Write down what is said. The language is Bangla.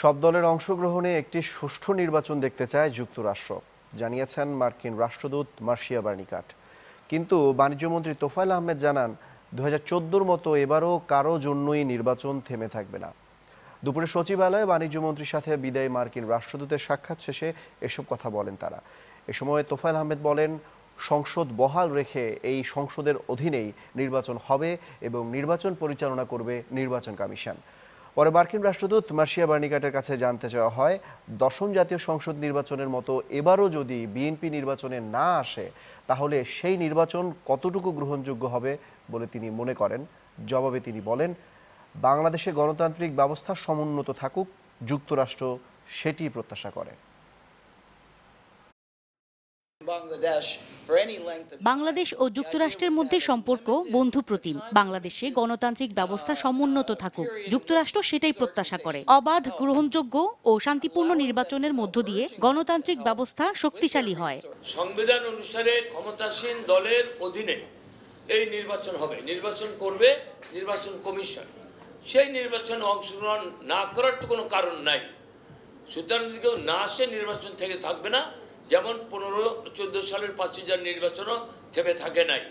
সব দলের অংশগ্রহণে একটি সুষ্ঠু নির্বাচন দেখতে চায় যুক্তরাষ্ট্র জানিয়েছেন মার্কিন রাষ্ট্রদূত মার্শিয়া বার্নিকাট কিন্তু বাণিজ্যমন্ত্রী তোফাইল আহমেদ জানান দু মতো এবারও কারো জন্যই নির্বাচন থেমে থাকবে না দুপুরে সচিবালয়ে বাণিজ্যমন্ত্রীর সাথে বিদায় মার্কিন রাষ্ট্রদূতের সাক্ষাৎ শেষে এসব কথা বলেন তারা এ সময় তোফাইল আহমেদ বলেন সংসদ বহাল রেখে এই সংসদের অধীনেই নির্বাচন হবে এবং নির্বাচন পরিচালনা করবে নির্বাচন কমিশন পরে মার্কিন রাষ্ট্রদূত মার্শিয়া বার্নিকাটের কাছে জানতে চাওয়া হয় দশম জাতীয় সংসদ নির্বাচনের মতো এবারও যদি বিএনপি নির্বাচনে না আসে তাহলে সেই নির্বাচন কতটুকু গ্রহণযোগ্য হবে বলে তিনি মনে করেন জবাবে তিনি বলেন বাংলাদেশে গণতান্ত্রিক ব্যবস্থা সমুন্নত থাকুক যুক্তরাষ্ট্র সেটি প্রত্যাশা করে বাংলাদেশ ও যুক্তরাষ্ট্রের মধ্যে সম্পর্ক বন্ধু প্রতিম বাংলাদেশে গণতান্ত্রিক uh, ব্যবস্থা সমুন্নত থাকুক যুক্তরাষ্ট্র সেটাই প্রত্যাশা করে অবাধ গ্রহণযোগ্য ও শান্তিপূর্ণ নির্বাচনের মধ্য দিয়ে গণতান্ত্রিক ব্যবস্থা শক্তিশালী হয় সংবিধান অনুসারে ক্ষমতাসীন দলের অধীনে এই নির্বাচন হবে নির্বাচন করবে নির্বাচন কমিশন সেই নির্বাচন অংশগ্রহণ না করার তো কোনো কারণ নাই সুতরাং না আসে নির্বাচন থেকে থাকবে না যেমন পনেরো চোদ্দো সালের পাঁচই জান নির্বাচনও থেমে থাকে নাই